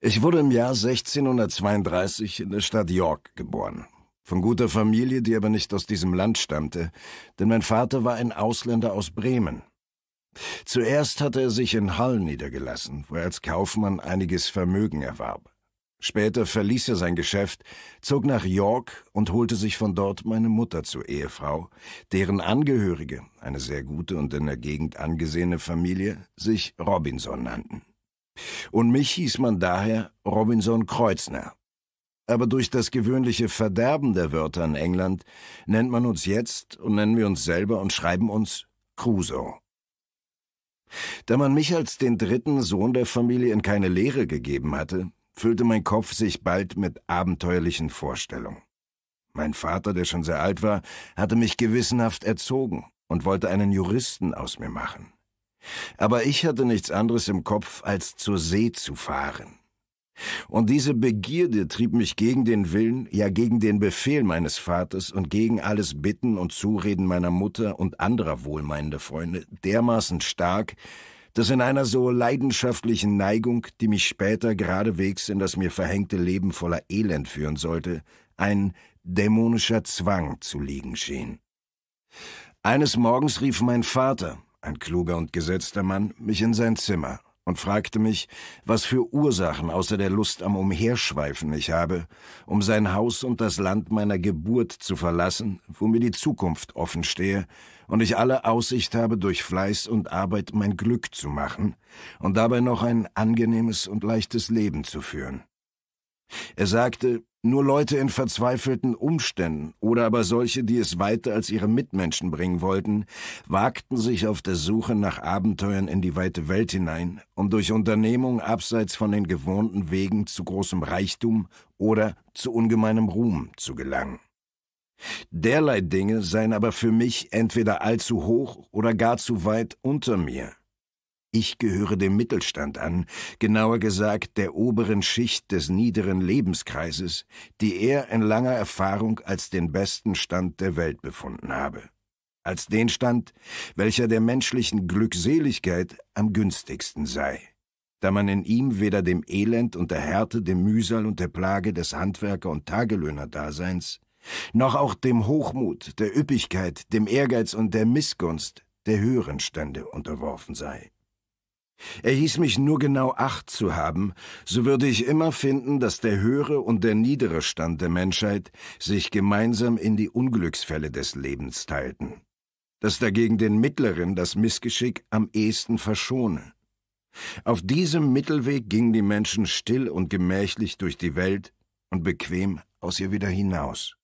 Ich wurde im Jahr 1632 in der Stadt York geboren. Von guter Familie, die aber nicht aus diesem Land stammte, denn mein Vater war ein Ausländer aus Bremen. Zuerst hatte er sich in Hull niedergelassen, wo er als Kaufmann einiges Vermögen erwarb. Später verließ er sein Geschäft, zog nach York und holte sich von dort meine Mutter zur Ehefrau, deren Angehörige, eine sehr gute und in der Gegend angesehene Familie, sich Robinson nannten und mich hieß man daher Robinson Kreuzner. Aber durch das gewöhnliche Verderben der Wörter in England nennt man uns jetzt und nennen wir uns selber und schreiben uns Crusoe. Da man mich als den dritten Sohn der Familie in keine Lehre gegeben hatte, füllte mein Kopf sich bald mit abenteuerlichen Vorstellungen. Mein Vater, der schon sehr alt war, hatte mich gewissenhaft erzogen und wollte einen Juristen aus mir machen. Aber ich hatte nichts anderes im Kopf, als zur See zu fahren. Und diese Begierde trieb mich gegen den Willen, ja gegen den Befehl meines Vaters und gegen alles Bitten und Zureden meiner Mutter und anderer wohlmeinender Freunde dermaßen stark, dass in einer so leidenschaftlichen Neigung, die mich später geradewegs in das mir verhängte Leben voller Elend führen sollte, ein dämonischer Zwang zu liegen schien. Eines Morgens rief mein Vater, ein kluger und gesetzter Mann, mich in sein Zimmer und fragte mich, was für Ursachen außer der Lust am Umherschweifen ich habe, um sein Haus und das Land meiner Geburt zu verlassen, wo mir die Zukunft offen stehe und ich alle Aussicht habe, durch Fleiß und Arbeit mein Glück zu machen und dabei noch ein angenehmes und leichtes Leben zu führen. Er sagte, nur Leute in verzweifelten Umständen oder aber solche, die es weiter als ihre Mitmenschen bringen wollten, wagten sich auf der Suche nach Abenteuern in die weite Welt hinein, um durch Unternehmung abseits von den gewohnten Wegen zu großem Reichtum oder zu ungemeinem Ruhm zu gelangen. Derlei Dinge seien aber für mich entweder allzu hoch oder gar zu weit unter mir, ich gehöre dem Mittelstand an, genauer gesagt der oberen Schicht des niederen Lebenskreises, die er in langer Erfahrung als den besten Stand der Welt befunden habe. Als den Stand, welcher der menschlichen Glückseligkeit am günstigsten sei, da man in ihm weder dem Elend und der Härte, dem Mühsal und der Plage des Handwerker- und Tagelöhnerdaseins, noch auch dem Hochmut, der Üppigkeit, dem Ehrgeiz und der Missgunst der höheren Stände unterworfen sei. Er hieß mich nur genau acht zu haben, so würde ich immer finden, dass der höhere und der niedere Stand der Menschheit sich gemeinsam in die Unglücksfälle des Lebens teilten, dass dagegen den mittleren das Missgeschick am ehesten verschone. Auf diesem Mittelweg gingen die Menschen still und gemächlich durch die Welt und bequem aus ihr wieder hinaus.